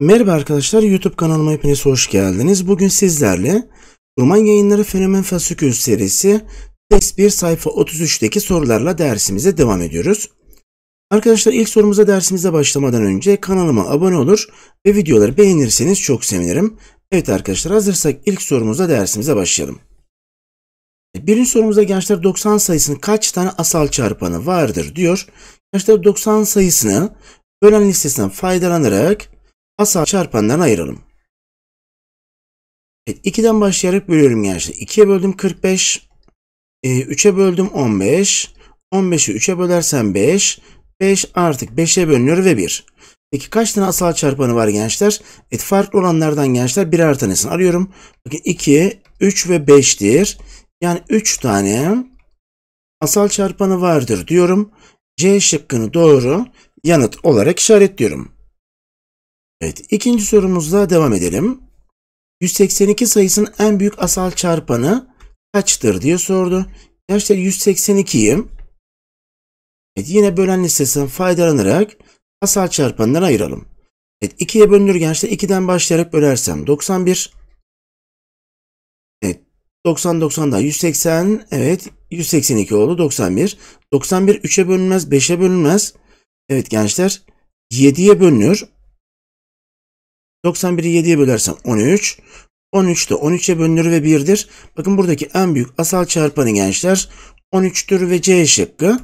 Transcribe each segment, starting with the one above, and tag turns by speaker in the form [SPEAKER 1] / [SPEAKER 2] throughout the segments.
[SPEAKER 1] Merhaba arkadaşlar YouTube kanalıma hepiniz hoş geldiniz. Bugün sizlerle Roman Yayınları Fenomen Fasikül serisi test 1 sayfa 33'teki sorularla dersimize devam ediyoruz. Arkadaşlar ilk sorumuza dersimize başlamadan önce kanalıma abone olur ve videoları beğenirseniz çok sevinirim. Evet arkadaşlar hazırsak ilk sorumuza dersimize başlayalım. E, birinci sorumuzda gençler 90 sayısının kaç tane asal çarpanı vardır diyor. Gençler 90 sayısını bölen listesinden faydalanarak asal çarpanlarına ayıralım. Evet, 2'den başlayarak bölüyorum gençler. 2'ye böldüm 45, 3'e böldüm 15, 15'i 3'e bölersen 5, 5 artık 5'e bölünüyor ve 1. Peki kaç tane asal çarpanı var gençler? Evet, farklı olanlardan gençler birer tanesini arıyorum. Bakın 2, 3 ve 5'tir. Yani 3 tane asal çarpanı vardır diyorum. C şıkkını doğru yanıt olarak işaretliyorum. Evet ikinci sorumuzla devam edelim. 182 sayısının en büyük asal çarpanı kaçtır diye sordu. Gençler 182'yi evet, yine bölen listesinden faydalanarak asal çarpanlara ayıralım. Evet 2'ye bölünür gençler 2'den başlayarak bölersem 91, 90 90'dan 180 evet 182 oldu 91. 91 3'e bölünmez 5'e bölünmez. Evet gençler 7'ye bölünür. 91'i 7'ye bölersem 13. 13 de 13'e bölünür ve 1'dir. Bakın buradaki en büyük asal çarpanı gençler 13'tür ve C şıkkı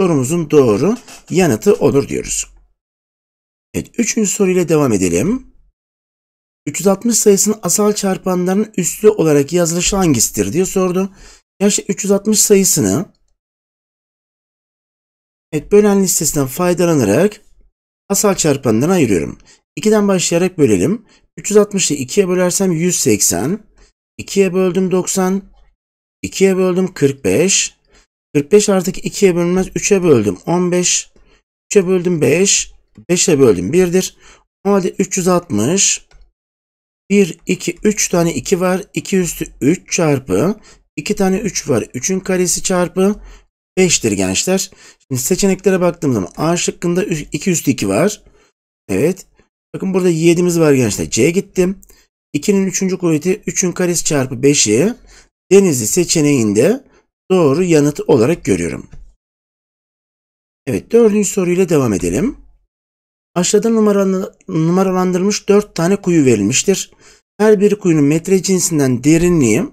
[SPEAKER 1] sorumuzun doğru yanıtı olur diyoruz. Evet 3. soruyla devam edelim. 360 sayısının asal çarpanlarının üslü olarak yazılışı hangisidir diye sordu. Gerçi 360 sayısını evet, bölen listesinden faydalanarak asal çarpanlarına ayırıyorum. 2'den başlayarak bölelim. 360'ı 2'ye bölersem 180. 2'ye böldüm 90. 2'ye böldüm 45. 45 artık 2'ye bölünmez. 3'e böldüm 15. 3'e böldüm 5. 5'e böldüm 1'dir. O halde 360 1, 2, 3 tane 2 var. 2 üstü 3 çarpı 2 tane 3 var. 3'ün karesi çarpı 5'tir gençler. Şimdi seçeneklere baktığım zaman A şıkkında 2 üstü 2 var. Evet. Bakın burada 7'miz var gençler. C'ye gittim. 2'nin 3. kuvveti 3'ün karesi çarpı 5'i Denizli seçeneğinde doğru yanıt olarak görüyorum. Evet dördüncü soruyla devam edelim. Aşağıda numaralandırılmış 4 tane kuyu verilmiştir. Her bir kuyunun metre cinsinden derinliği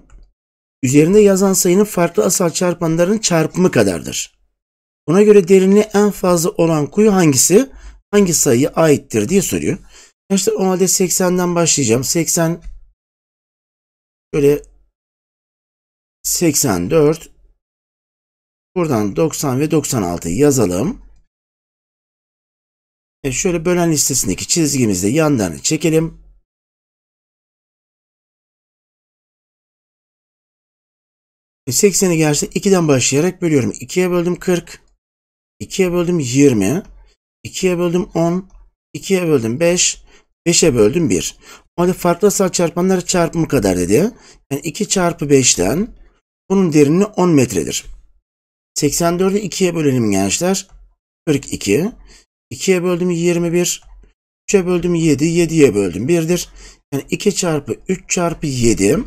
[SPEAKER 1] üzerinde yazan sayının farklı asal çarpanlarının çarpımı kadardır. Buna göre derinliği en fazla olan kuyu hangisi? Hangi sayıya aittir
[SPEAKER 2] diye soruyor. Arkadaşlar o halde 80'den başlayacağım. 80 böyle 84 buradan 90 ve 96 yazalım. E şöyle bölen listesindeki çizgimizde yanlarını çekelim. E 80'i gerçi 2'den başlayarak bölüyorum. 2'ye böldüm 40. 2'ye böldüm 20. 2'ye böldüm 10. 2'ye
[SPEAKER 1] böldüm 5. 5'e böldüm 1. O Hadi farklı asal çarpanlar çarpımı kadar dedi. Yani 2 çarpı 5'ten bunun derinliği 10 metredir. 84'ü 2'ye bölelim gençler. 42. 2'ye böldüm 21. 3'e böldüm 7. 7'ye böldüm 1'dir. Yani 2 çarpı 3 çarpı 7.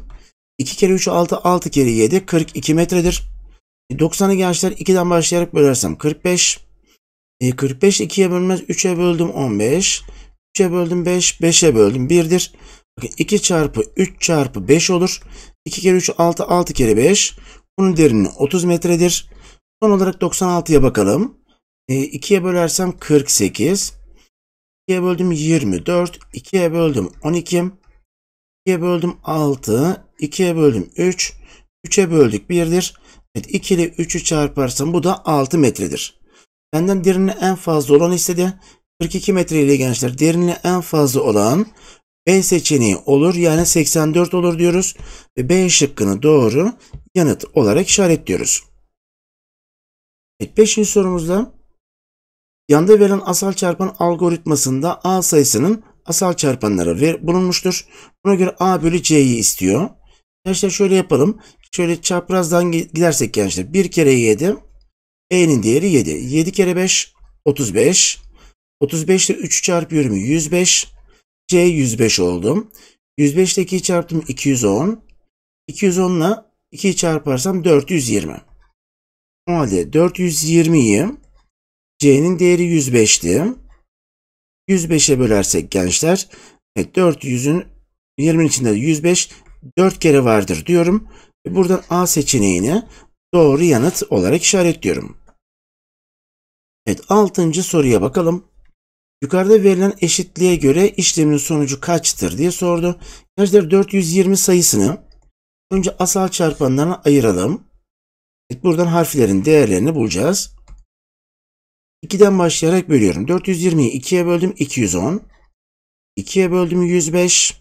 [SPEAKER 1] 2 kere 3 6 6 kere 7 42 metredir. 90'ı e, gençler 2'den başlayarak bölersem 45. E 45 2'ye bölmez 3'e böldüm 15. 3'e böldüm 5. 5'e böldüm 1'dir. Bakın 2 çarpı 3 çarpı 5 olur. 2 kere 3 6 6 kere 5. Bunun derinliği 30 metredir. Son olarak 96'ya bakalım. E, 2'ye bölersem 48. 2'ye böldüm 24. 2'ye böldüm 12. 2'ye böldüm 6. 2'ye böldüm 3. 3'e böldük 1'dir. Evet 2 ile 3'ü çarparsam bu da 6 metredir. Benden derinliği en fazla olan istedi. 42 metre ile gençler derinliği en fazla olan B seçeneği olur. Yani 84 olur diyoruz. Ve B şıkkını doğru yanıt olarak işaretliyoruz. Evet 5. sorumuzda Yanda verilen asal çarpan algoritmasında A sayısının asal çarpanları ver, bulunmuştur. Buna göre A bölü C'yi istiyor. Gençler şöyle yapalım. Şöyle çaprazdan gidersek gençler. 1 kere 7. E'nin değeri 7. 7 kere 5 35. 35 ile 3 çarpı 20 105. C 105 oldum. 105 ile 2'yi çarptım 210. 210 ile 2'yi çarparsam 420. O halde 420'yi C'nin değeri 105'ti. 105'e bölersek gençler 400'ün e, 20'nin içinde 105 4 kere vardır diyorum. E, buradan A seçeneğini doğru yanıt olarak işaretliyorum. Evet 6. soruya bakalım. Yukarıda verilen eşitliğe göre işlemin sonucu kaçtır diye sordu. Gençler 420 sayısını önce asal çarpanlarına ayıralım. Evet, buradan harflerin değerlerini
[SPEAKER 2] bulacağız. 2'den başlayarak bölüyorum. 420'yi 2'ye böldüm 210. 2'ye böldüm 105.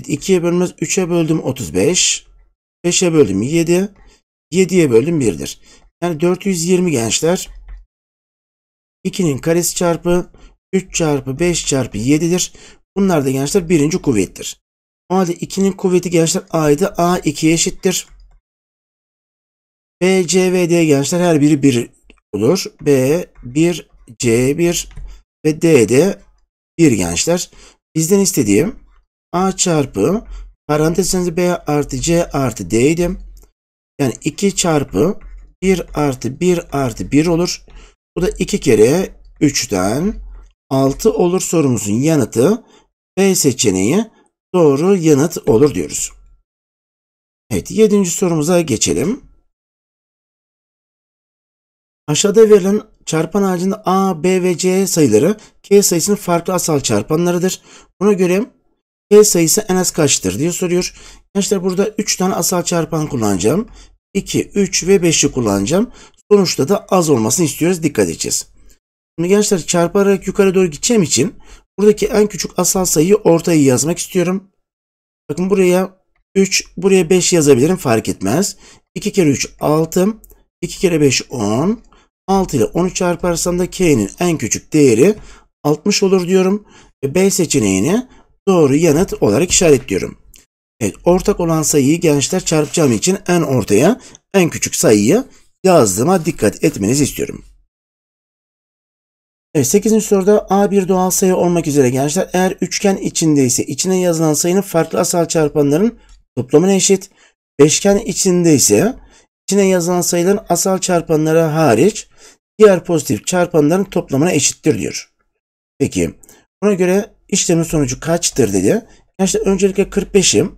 [SPEAKER 2] 2'ye bölmez 3'e böldüm
[SPEAKER 1] 35. 5'e böldüm 7. 7'ye böldüm 1'dir. Yani 420 gençler 2'nin karesi çarpı 3 çarpı 5 çarpı 7'dir. Bunlar da gençler birinci kuvvettir. O halde 2'nin kuvveti gençler A'ydı. A 2'ye eşittir. B, C ve D gençler her biri 1 olur. B1, C1 ve d de 1 gençler. Bizden istediğim A çarpı parantez içerisinde B artı C artı D idi. Yani 2 çarpı 1 artı 1 artı 1 olur. Bu da 2 kere 3'ten 6 olur
[SPEAKER 2] sorumuzun yanıtı B seçeneği doğru yanıt olur diyoruz. Evet 7. sorumuza geçelim. Aşağıda verilen çarpan ağacında A, B ve C sayıları K sayısının
[SPEAKER 1] farklı asal çarpanlarıdır. Buna göre K sayısı en az kaçtır diye soruyor. Gençler burada 3 tane asal çarpan kullanacağım. 2, 3 ve 5'i kullanacağım. Sonuçta da az olmasını istiyoruz. Dikkat edeceğiz. Şimdi gençler çarparak yukarı doğru gideceğim için buradaki en küçük asal sayıyı ortaya yazmak istiyorum. Bakın buraya 3, buraya 5 yazabilirim fark etmez. 2 kere 3 6, 2 kere 5 10, 6 ile 13 çarparsam da K'nin en küçük değeri 60 olur diyorum. Ve B seçeneğini doğru yanıt olarak işaretliyorum. Evet ortak olan sayıyı gençler çarpacağım için en ortaya en küçük sayıyı yazdığıma dikkat etmenizi istiyorum. Evet 8. soruda A bir doğal sayı olmak üzere gençler eğer üçgen içindeyse içine yazılan sayının farklı asal çarpanların toplamına eşit. Beşgen içindeyse İçine yazılan sayıların asal çarpanlara hariç diğer pozitif çarpanların toplamına eşittir diyor. Peki buna göre işlemin sonucu kaçtır dedi. İşte öncelikle 45'im.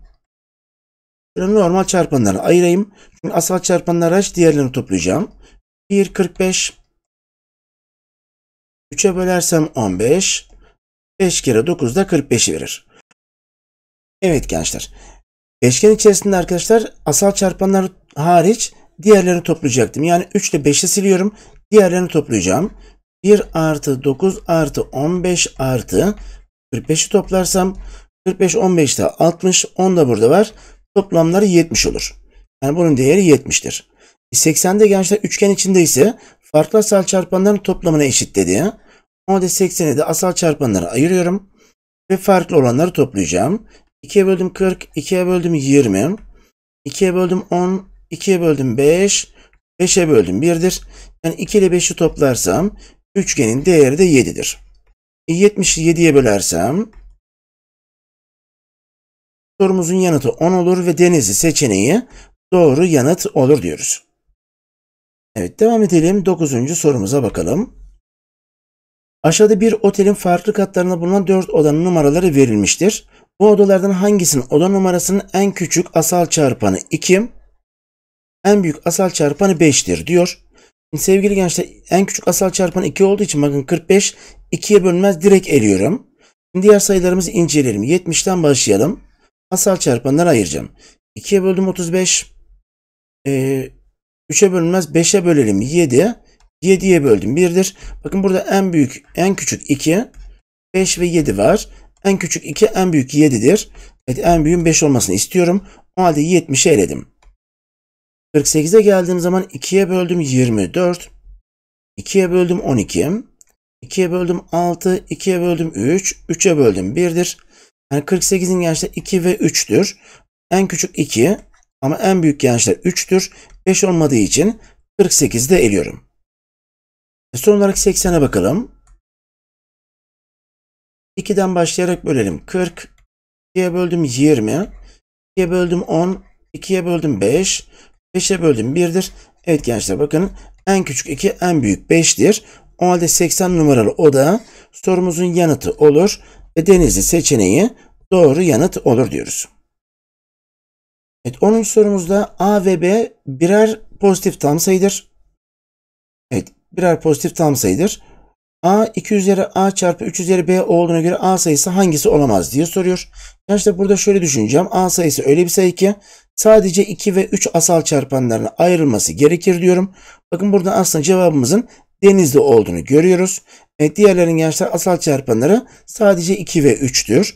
[SPEAKER 1] Şöyle normal çarpanları ayırayım. Çünkü asal çarpanlar hariç diğerlerini toplayacağım.
[SPEAKER 2] 1, 45. 3'e bölersem 15. 5 kere 9 da 45'i verir. Evet gençler.
[SPEAKER 1] Beşgen içerisinde arkadaşlar asal çarpanlar hariç diğerlerini toplayacaktım. Yani 3 ile 5'i siliyorum. Diğerlerini toplayacağım. 1 artı 9 artı 15 artı 45'i toplarsam 45 de 60 10 da burada var. Toplamları 70 olur. Yani bunun değeri 70'tir. E, de gençler üçgen içinde ise farklı asal çarpanların toplamına eşit dedi. O da 80'e de asal çarpanlara ayırıyorum ve farklı olanları toplayacağım. 2'ye böldüm 40, 2'ye böldüm 20, 2'ye böldüm 10, 2'ye böldüm 5, 5'e böldüm 1'dir.
[SPEAKER 2] Yani 2 ile 5'i toplarsam üçgenin değeri de 7'dir. 70'i 7'ye bölersem sorumuzun yanıtı 10 olur ve Denizli seçeneği doğru yanıt olur diyoruz. Evet devam
[SPEAKER 1] edelim 9. sorumuza bakalım. Aşağıda bir otelin farklı katlarında bulunan 4 odanın numaraları verilmiştir. Bu odalardan hangisinin oda numarasının en küçük asal çarpanı 2, en büyük asal çarpanı 5'tir diyor. Şimdi sevgili gençler en küçük asal çarpanı 2 olduğu için bakın 45 2'ye bölünmez direkt eliyorum. Şimdi diğer sayılarımızı inceleyelim. 70'ten başlayalım. Asal çarpanları ayıracağım. 2'ye böldüm 35. Ee, 3'e bölünmez 5'e bölelim 7. 7'ye böldüm 1'dir. Bakın burada en büyük en küçük 2. 5 ve 7 var. En küçük 2 en büyük 7'dir. Evet en büyüğün 5 olmasını istiyorum. O halde 70'e eledim. 48'e geldiğim zaman 2'ye böldüm 24. 2'ye böldüm 12. 2'ye böldüm 6. 2'ye böldüm 3. 3'e böldüm 1'dir. Yani 48'in gençler 2 ve 3'tür. En
[SPEAKER 2] küçük 2 ama en büyük gençler 3'tür. 5 olmadığı için 48'i de eliyorum. E, son olarak 80'e bakalım. 2'den başlayarak bölelim. 40. 2'ye böldüm 20. 2'ye böldüm
[SPEAKER 1] 10. 2'ye böldüm 5. 5'e böldüm 1'dir. Evet gençler bakın en küçük 2 en büyük 5'tir. O halde 80 numaralı oda sorumuzun yanıtı olur. Ve denizli seçeneği doğru yanıt olur diyoruz. Evet 10. sorumuzda A ve B birer pozitif tam sayıdır. Evet birer pozitif tam sayıdır. A 2 üzeri A çarpı 3 üzeri B olduğuna göre A sayısı hangisi olamaz diye soruyor. Ben burada şöyle düşüneceğim. A sayısı öyle bir sayı ki sadece 2 ve 3 asal çarpanlarına ayrılması gerekir diyorum. Bakın burada aslında cevabımızın denizli olduğunu görüyoruz. Evet, diğerlerin gençler asal çarpanları sadece 2 ve 3'tür.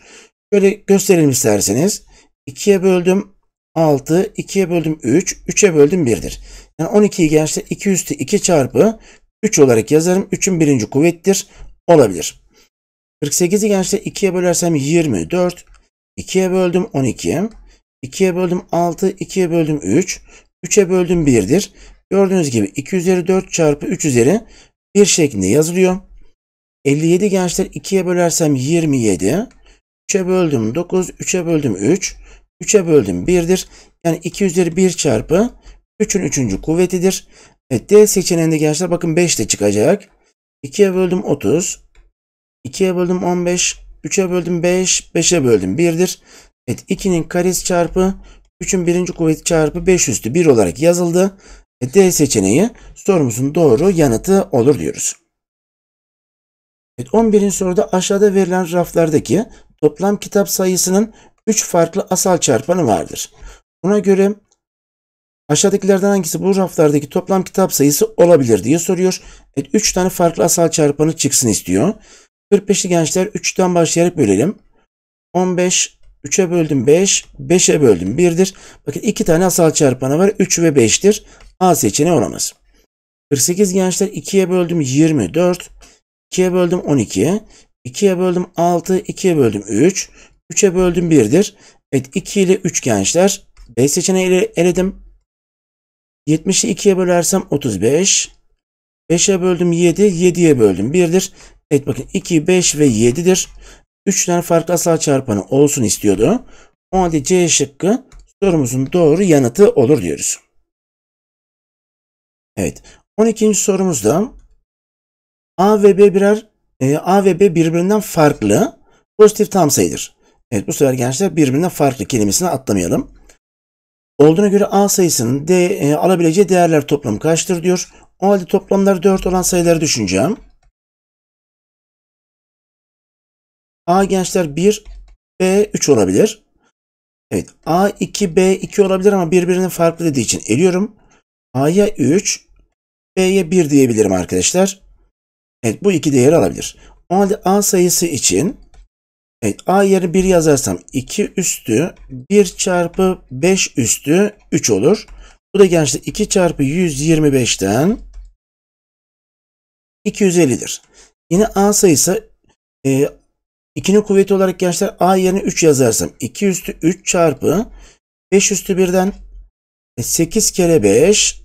[SPEAKER 1] Şöyle gösterelim isterseniz. 2'ye böldüm 6, 2'ye böldüm 3, 3'e böldüm 1'dir. Yani 12'yi gençler 2 üstü 2 çarpı 3 olarak yazarım. 3'ün birinci kuvvettir. Olabilir. 48'i gençler 2'ye bölersem 24. 2'ye böldüm 12. 2'ye böldüm 6. 2'ye böldüm 3. 3'e böldüm 1'dir. Gördüğünüz gibi 2 üzeri 4 çarpı 3 üzeri 1 şeklinde yazılıyor. 57 gençler 2'ye bölersem 27. 3'e böldüm 9. 3'e böldüm 3. 3'e böldüm 1'dir. Yani 2 üzeri 1 çarpı 3'ün 3. kuvvetidir. Evet D seçeneğindeki gençler bakın 5 de çıkacak. 2'ye böldüm 30. 2'ye böldüm 15. 3'e böldüm 5. 5'e böldüm 1'dir. Evet 2'nin karesi çarpı 3'ün birinci kuvveti çarpı 5 üstü 1 olarak yazıldı. Evet, D seçeneği sorumuzun doğru yanıtı olur diyoruz. Evet 11. soruda aşağıda verilen raflardaki toplam kitap sayısının 3 farklı asal çarpanı vardır. Buna göre Aşağıdakilerden hangisi bu raflardaki toplam kitap sayısı olabilir diye soruyor. Evet, 3 tane farklı asal çarpanı çıksın istiyor. 45'li gençler 3'ten başlayarak bölelim. 15, 3'e böldüm 5, 5'e böldüm 1'dir. Bakın 2 tane asal çarpanı var. 3 ve 5'tir. A seçeneği olamaz. 48 gençler 2'ye böldüm 24, 2'ye böldüm 12, 2'ye böldüm 6, 2'ye böldüm 3, 3'e böldüm 1'dir. Evet 2 ile 3 gençler B seçeneği eledim. 70'i 2'ye bölersem 35. 5'e böldüm 7, 7'ye böldüm 1'dir. Evet bakın 2, 5 ve 7'dir. 3 tane farklı asal çarpanı olsun istiyordu. O halde C şıkkı
[SPEAKER 2] sorumuzun doğru yanıtı olur diyoruz. Evet. 12. sorumuzda A ve B birer e, A ve B birbirinden
[SPEAKER 1] farklı pozitif tam sayıdır. Evet bu sefer gençler birbirinden farklı kelimesini atlamayalım.
[SPEAKER 2] Olduğuna göre A sayısının D, e, alabileceği değerler toplamı kaçtır diyor. O halde toplamları 4 olan sayıları düşüneceğim. A gençler 1, B 3 olabilir. Evet A2,
[SPEAKER 1] B2 olabilir ama birbirinin farklı dediği için eliyorum. A'ya 3, B'ye 1 diyebilirim arkadaşlar. Evet bu iki değeri alabilir. O halde A sayısı için Evet, a yerine 1 yazarsam 2 üstü 1 çarpı 5 üstü 3 olur. Bu da gençler 2 çarpı 125'ten
[SPEAKER 2] 250'dir. Yine a sayısı e, 2'nin kuvveti olarak gençler a yerine 3 yazarsam 2 üstü 3 çarpı
[SPEAKER 1] 5 üstü 1'den 8 e, kere 5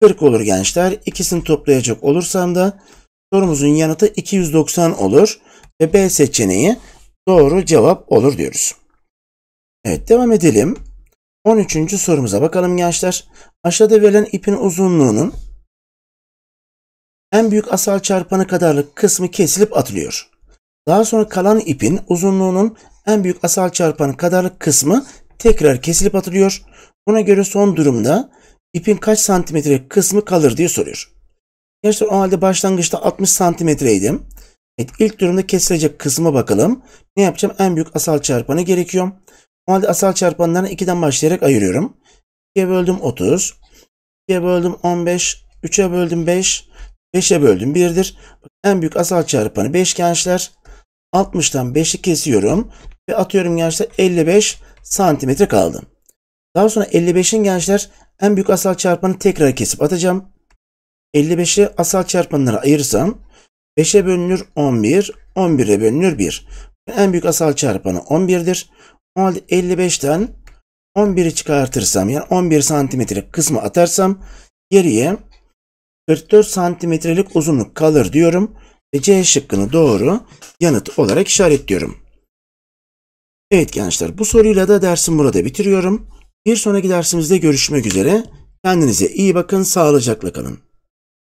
[SPEAKER 1] 40 olur gençler. İkisini toplayacak olursam da sorumuzun yanıtı 290 olur ve B seçeneği doğru cevap olur diyoruz. Evet devam edelim. 13. sorumuza bakalım gençler. Aşağıda verilen ipin uzunluğunun en büyük asal çarpanı kadarlık kısmı kesilip atılıyor. Daha sonra kalan ipin uzunluğunun en büyük asal çarpanı kadarlık kısmı tekrar kesilip atılıyor. Buna göre son durumda ipin kaç santimetre kısmı kalır diye soruyor. Gençler o halde başlangıçta 60 santimetreydim. Evet, ilk durumda kesilecek kısma bakalım. Ne yapacağım? En büyük asal çarpanı gerekiyor. O halde asal çarpanlarını 2'den başlayarak ayırıyorum. 2'ye böldüm 30. 2'ye böldüm 15. 3'e böldüm 5. 5'e böldüm 1'dir. En büyük asal çarpanı 5 gençler. 60'tan 5'i kesiyorum. Ve atıyorum gençler 55 santimetre kaldı. Daha sonra 55'in gençler en büyük asal çarpanı tekrar kesip atacağım. 55'i asal çarpanlara ayırırsam 5'e bölünür 11, 11'e bölünür 1. En büyük asal çarpanı 11'dir. 55'ten 11'i çıkartırsam yani 11 santimetrelik kısmı atarsam geriye 44 santimetrelik uzunluk kalır diyorum. Ve C şıkkını doğru yanıt olarak işaretliyorum. Evet gençler bu soruyla da dersim burada
[SPEAKER 2] bitiriyorum. Bir sonraki dersimizde görüşmek üzere. Kendinize iyi bakın, sağlıcakla kalın.